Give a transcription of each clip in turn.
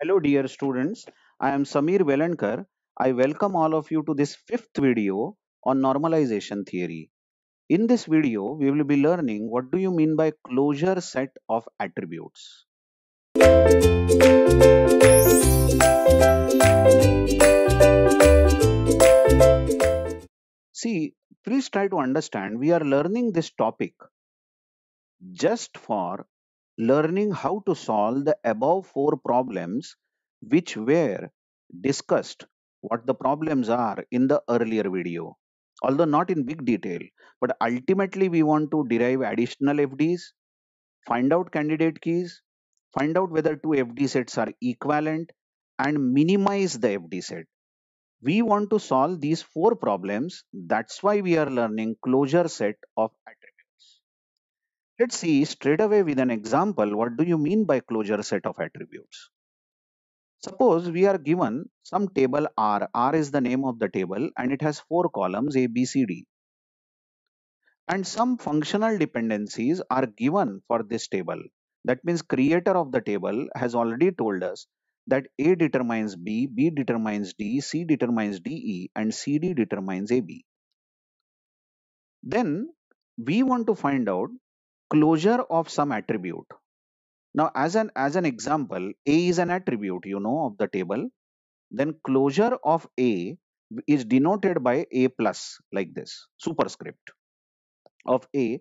Hello dear students, I am Samir Velankar. I welcome all of you to this fifth video on normalization theory. In this video, we will be learning what do you mean by closure set of attributes. See, please try to understand we are learning this topic just for learning how to solve the above four problems which were discussed what the problems are in the earlier video although not in big detail but ultimately we want to derive additional fds find out candidate keys find out whether two fd sets are equivalent and minimize the fd set we want to solve these four problems that's why we are learning closure set of Let's see straight away with an example what do you mean by closure set of attributes. Suppose we are given some table R. R is the name of the table and it has four columns A, B, C, D. And some functional dependencies are given for this table. That means creator of the table has already told us that A determines B, B determines D, C determines DE and CD determines AB. Then we want to find out closure of some attribute. Now, as an, as an example, A is an attribute, you know, of the table. Then closure of A is denoted by A plus like this superscript of A.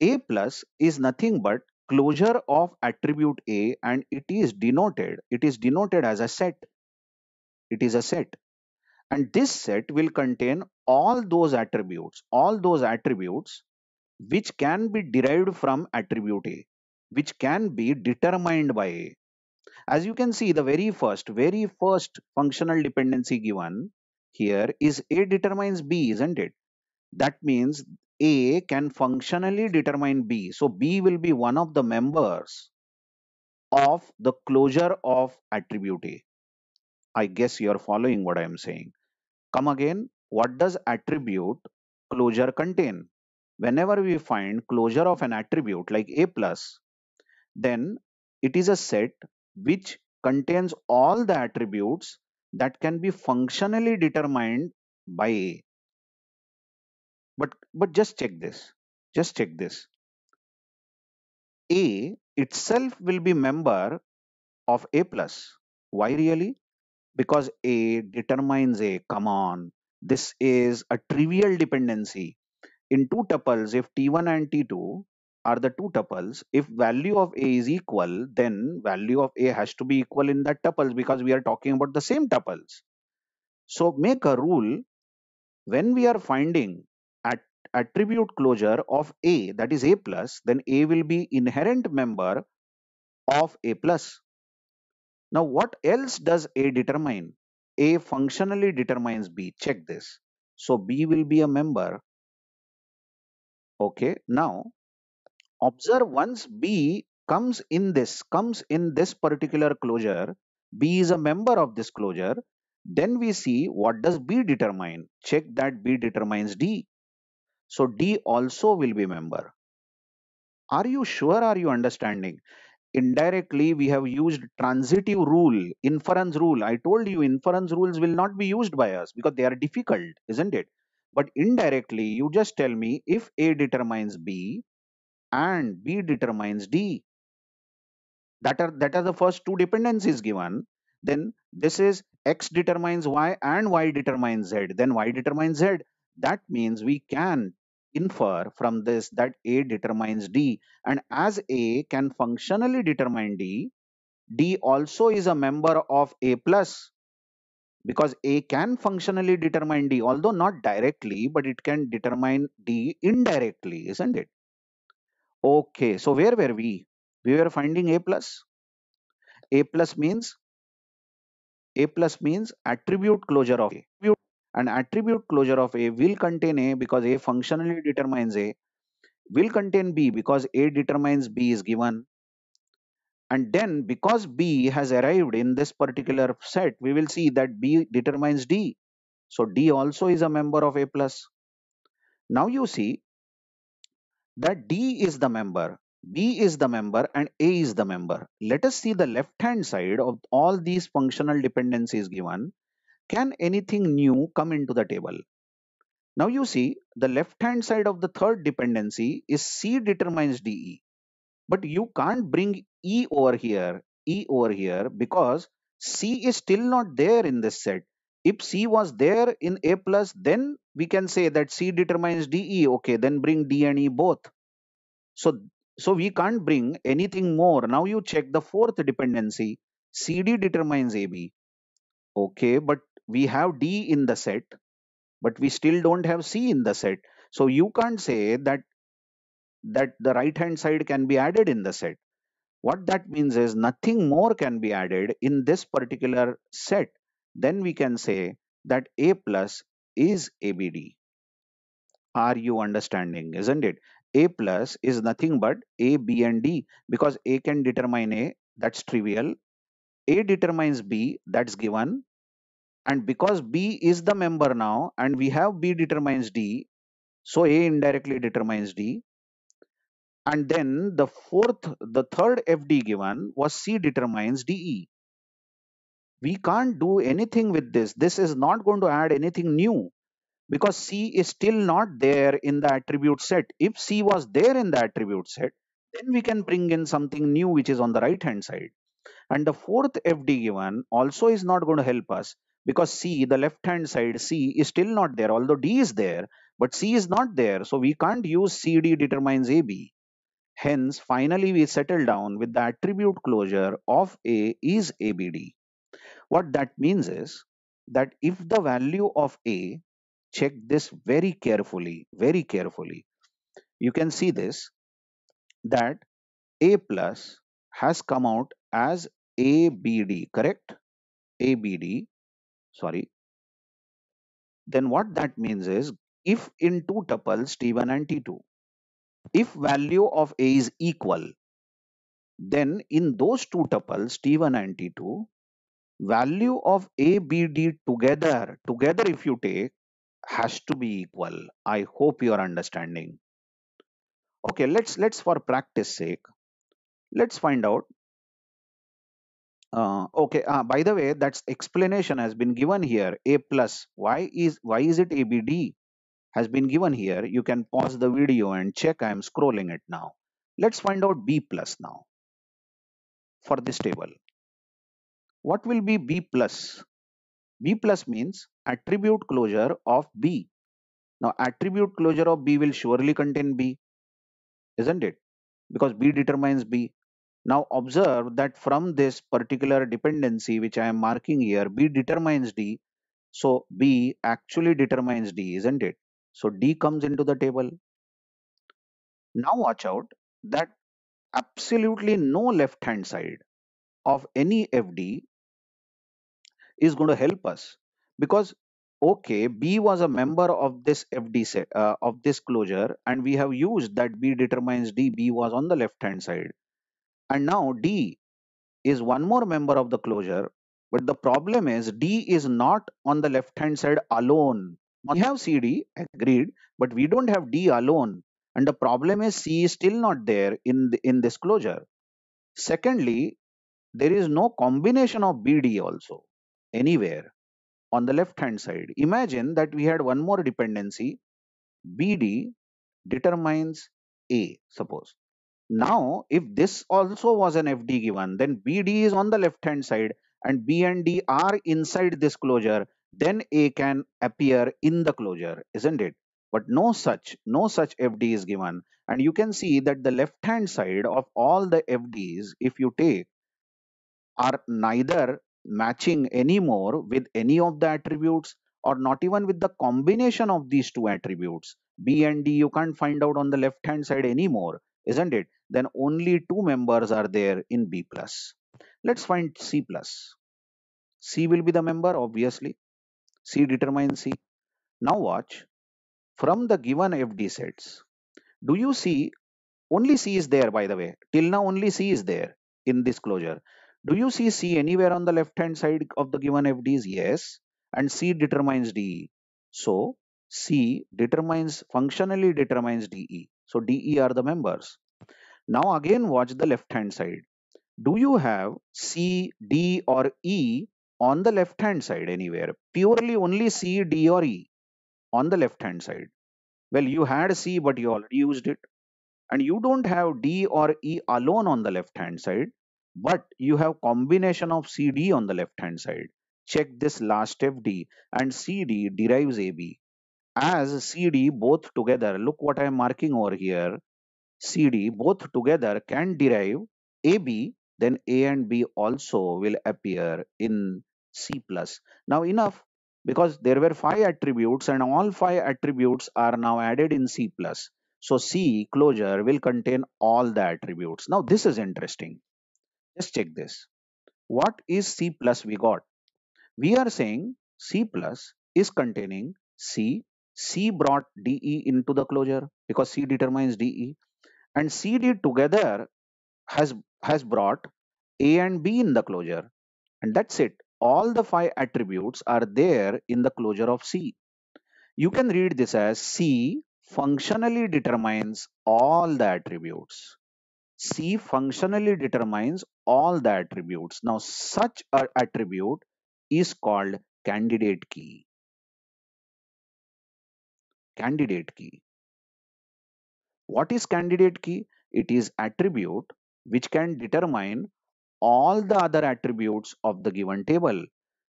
A plus is nothing but closure of attribute A and it is denoted. It is denoted as a set. It is a set. And this set will contain all those attributes, all those attributes which can be derived from attribute A, which can be determined by A. As you can see, the very first, very first functional dependency given here is A determines B, isn't it? That means A can functionally determine B. So B will be one of the members of the closure of attribute A. I guess you're following what I'm saying. Come again, what does attribute closure contain? whenever we find closure of an attribute like a plus, then it is a set which contains all the attributes that can be functionally determined by a. But, but just check this, just check this. A itself will be member of A plus. Why really? Because A determines A, come on. This is a trivial dependency in two tuples if t1 and t2 are the two tuples if value of a is equal then value of a has to be equal in that tuples because we are talking about the same tuples so make a rule when we are finding at attribute closure of a that is a plus then a will be inherent member of a plus now what else does a determine a functionally determines b check this so b will be a member Okay, now observe once B comes in this, comes in this particular closure, B is a member of this closure, then we see what does B determine. Check that B determines D. So D also will be member. Are you sure? Are you understanding? Indirectly, we have used transitive rule, inference rule. I told you inference rules will not be used by us because they are difficult, isn't it? But indirectly, you just tell me if A determines B and B determines D. That are, that are the first two dependencies given. Then this is X determines Y and Y determines Z. Then Y determines Z. That means we can infer from this that A determines D. And as A can functionally determine D, D also is a member of A plus because A can functionally determine D, although not directly, but it can determine D indirectly, isn't it? Okay, so where were we? We were finding A plus. A plus means A plus means attribute closure of A. An attribute closure of A will contain A because A functionally determines A, will contain B because A determines B is given, and then because b has arrived in this particular set we will see that b determines d so d also is a member of a plus now you see that d is the member b is the member and a is the member let us see the left hand side of all these functional dependencies given can anything new come into the table now you see the left hand side of the third dependency is c determines de but you can't bring e over here e over here because c is still not there in this set if c was there in a plus then we can say that c determines de okay then bring d and e both so so we can't bring anything more now you check the fourth dependency cd determines ab okay but we have d in the set but we still don't have c in the set so you can't say that that the right hand side can be added in the set. What that means is nothing more can be added in this particular set. Then we can say that A plus is ABD. Are you understanding, isn't it? A plus is nothing but A, B and D because A can determine A, that's trivial. A determines B, that's given. And because B is the member now and we have B determines D, so A indirectly determines D and then the fourth the third fd given was c determines de we can't do anything with this this is not going to add anything new because c is still not there in the attribute set if c was there in the attribute set then we can bring in something new which is on the right hand side and the fourth fd given also is not going to help us because c the left hand side c is still not there although d is there but c is not there so we can't use cd determines ab Hence, finally, we settle down with the attribute closure of A is ABD. What that means is that if the value of A, check this very carefully, very carefully, you can see this, that A plus has come out as ABD, correct? ABD, sorry. Then what that means is, if in two tuples T1 and T2, if value of A is equal, then in those two tuples T1 and T2, value of A, B, D together, together if you take, has to be equal. I hope you are understanding. Okay, let's, let's for practice sake, let's find out uh, okay uh, by the way that's explanation has been given here a plus why is why is it abd has been given here. You can pause the video and check I am scrolling it now. Let's find out B plus now for this table. What will be B plus? B plus means attribute closure of B. Now attribute closure of B will surely contain B, isn't it? Because B determines B. Now observe that from this particular dependency which I am marking here, B determines D. So B actually determines D, isn't it? So D comes into the table. Now watch out that absolutely no left hand side of any FD is going to help us because okay B was a member of this FD set uh, of this closure and we have used that B determines D B was on the left hand side and now D is one more member of the closure but the problem is D is not on the left hand side alone we have CD, agreed, but we don't have D alone. And the problem is C is still not there in, the, in this closure. Secondly, there is no combination of BD also anywhere on the left hand side. Imagine that we had one more dependency. BD determines A, suppose. Now, if this also was an FD given, then BD is on the left hand side and B and D are inside this closure then A can appear in the closure, isn't it? But no such, no such FD is given. And you can see that the left-hand side of all the FDs, if you take, are neither matching anymore with any of the attributes or not even with the combination of these two attributes. B and D you can't find out on the left hand side anymore, isn't it? Then only two members are there in B+. plus. Let's find C+. plus. C will be the member obviously. C determines C. Now watch, from the given FD sets, do you see, only C is there by the way, till now only C is there in this closure. Do you see C anywhere on the left hand side of the given FDs? Yes, and C determines DE. So C determines, functionally determines DE. So DE are the members. Now again watch the left hand side. Do you have C, D or E on the left hand side anywhere purely only c d or e on the left hand side well you had c but you already used it and you don't have d or e alone on the left hand side but you have combination of c d on the left hand side check this last F, D, and c d derives a b as c d both together look what i am marking over here c d both together can derive a b then a and b also will appear in C+. plus. Now enough because there were five attributes and all five attributes are now added in C+. plus. So C closure will contain all the attributes. Now this is interesting. Let's check this. What is C plus we got? We are saying C plus is containing C. C brought DE into the closure because C determines DE and CD together has, has brought A and B in the closure and that's it all the five attributes are there in the closure of C. You can read this as C functionally determines all the attributes. C functionally determines all the attributes. Now such an attribute is called candidate key. Candidate key. What is candidate key? It is attribute which can determine all the other attributes of the given table.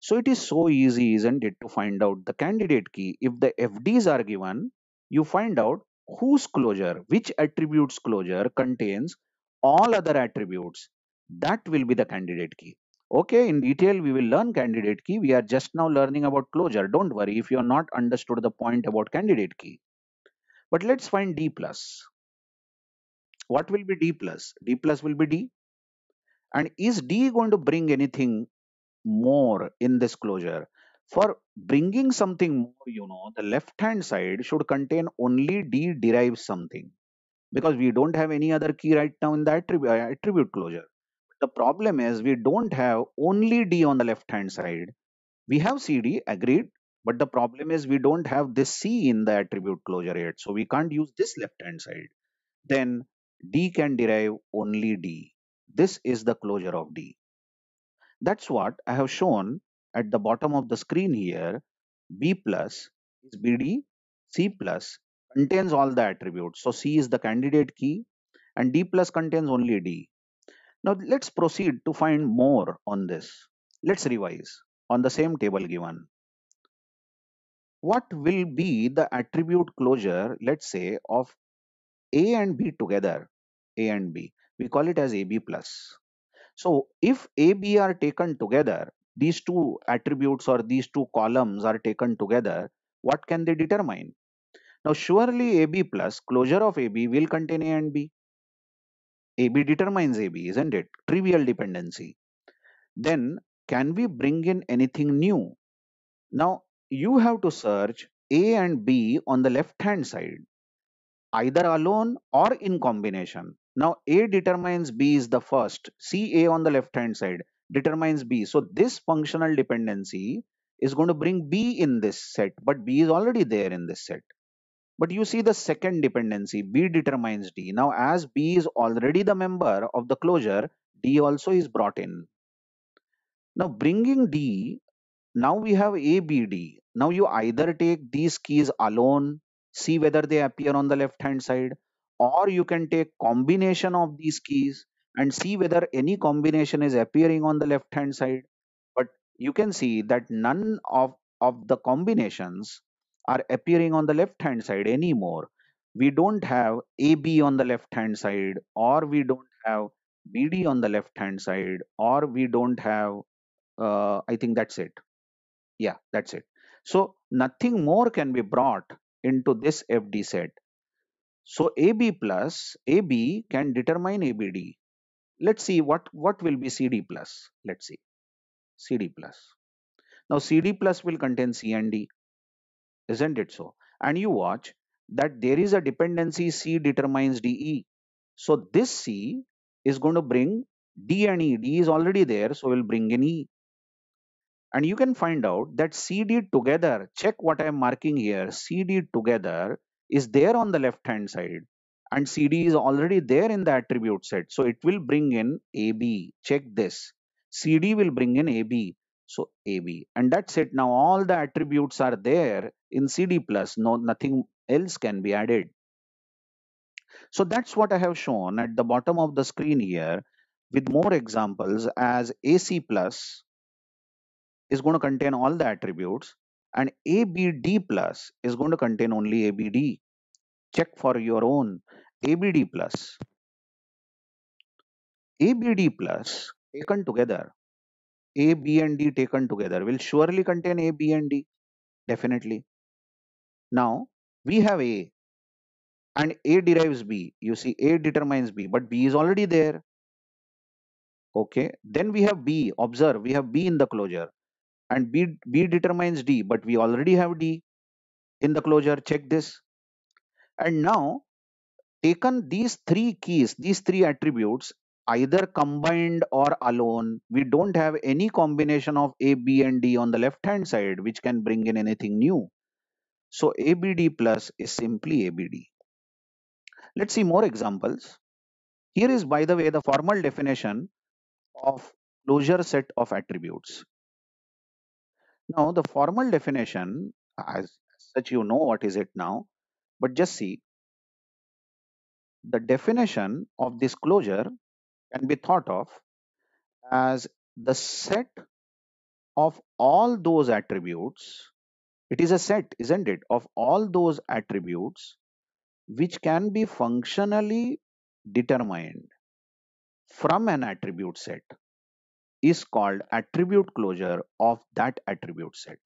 So it is so easy, isn't it, to find out the candidate key. If the FDs are given, you find out whose closure, which attributes closure contains all other attributes. That will be the candidate key. Okay, in detail, we will learn candidate key. We are just now learning about closure. Don't worry if you are not understood the point about candidate key. But let's find D plus. What will be D plus? D plus will be D and is d going to bring anything more in this closure for bringing something more you know the left hand side should contain only d derives something because we don't have any other key right now in the attribute, uh, attribute closure the problem is we don't have only d on the left hand side we have cd agreed but the problem is we don't have this c in the attribute closure yet so we can't use this left hand side then d can derive only d this is the closure of D. That's what I have shown at the bottom of the screen here. B plus is BD, C plus contains all the attributes. So C is the candidate key and D plus contains only D. Now let's proceed to find more on this. Let's revise on the same table given. What will be the attribute closure, let's say, of A and B together, A and B we call it as AB plus. So if AB are taken together, these two attributes or these two columns are taken together, what can they determine? Now surely AB plus closure of AB will contain A and B. AB determines AB, isn't it? Trivial dependency. Then can we bring in anything new? Now you have to search A and B on the left hand side, either alone or in combination. Now A determines B is the first. C A on the left hand side determines B. So this functional dependency is going to bring B in this set, but B is already there in this set. But you see the second dependency, B determines D. Now as B is already the member of the closure, D also is brought in. Now bringing D, now we have A, B, D. Now you either take these keys alone, see whether they appear on the left hand side or you can take combination of these keys and see whether any combination is appearing on the left hand side but you can see that none of of the combinations are appearing on the left hand side anymore we don't have ab on the left hand side or we don't have bd on the left hand side or we don't have uh, i think that's it yeah that's it so nothing more can be brought into this fd set so AB plus AB can determine ABD. Let's see what, what will be CD plus. Let's see. CD plus. Now CD plus will contain C and D. Isn't it so? And you watch that there is a dependency C determines DE. So this C is going to bring D and E. D is already there, so we'll bring in E. And you can find out that CD together, check what I'm marking here, CD together is there on the left hand side and CD is already there in the attribute set. So it will bring in AB. Check this. CD will bring in AB. So AB and that's it. Now all the attributes are there in CD plus. No, nothing else can be added. So that's what I have shown at the bottom of the screen here with more examples as AC plus is going to contain all the attributes and ABD plus is going to contain only ABD. Check for your own ABD plus. ABD plus taken together, A, B and D taken together will surely contain A, B and D, definitely. Now, we have A and A derives B. You see, A determines B, but B is already there. Okay, then we have B. Observe, we have B in the closure and B, B determines D, but we already have D in the closure. Check this. And now taken these three keys, these three attributes, either combined or alone, we don't have any combination of A, B and D on the left hand side, which can bring in anything new. So ABD plus is simply ABD. Let's see more examples. Here is, by the way, the formal definition of closure set of attributes. Now, the formal definition, as such, you know what is it now, but just see the definition of disclosure can be thought of as the set of all those attributes. It is a set, isn't it, of all those attributes which can be functionally determined from an attribute set is called attribute closure of that attribute set.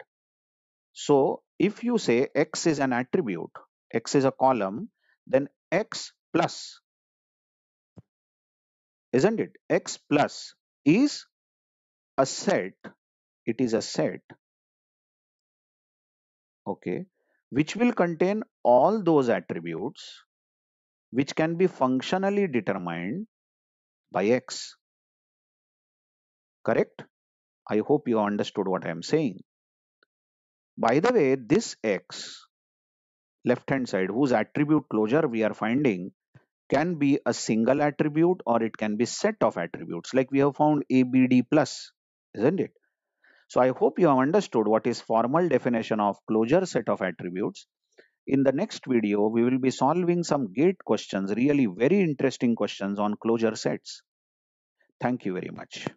So if you say X is an attribute, X is a column, then X plus, isn't it? X plus is a set, it is a set, okay, which will contain all those attributes which can be functionally determined by X. Correct? I hope you understood what I am saying. By the way, this x, left hand side, whose attribute closure we are finding, can be a single attribute or it can be set of attributes like we have found ABD plus, isn't it? So I hope you have understood what is formal definition of closure set of attributes. In the next video, we will be solving some gate questions, really very interesting questions on closure sets. Thank you very much.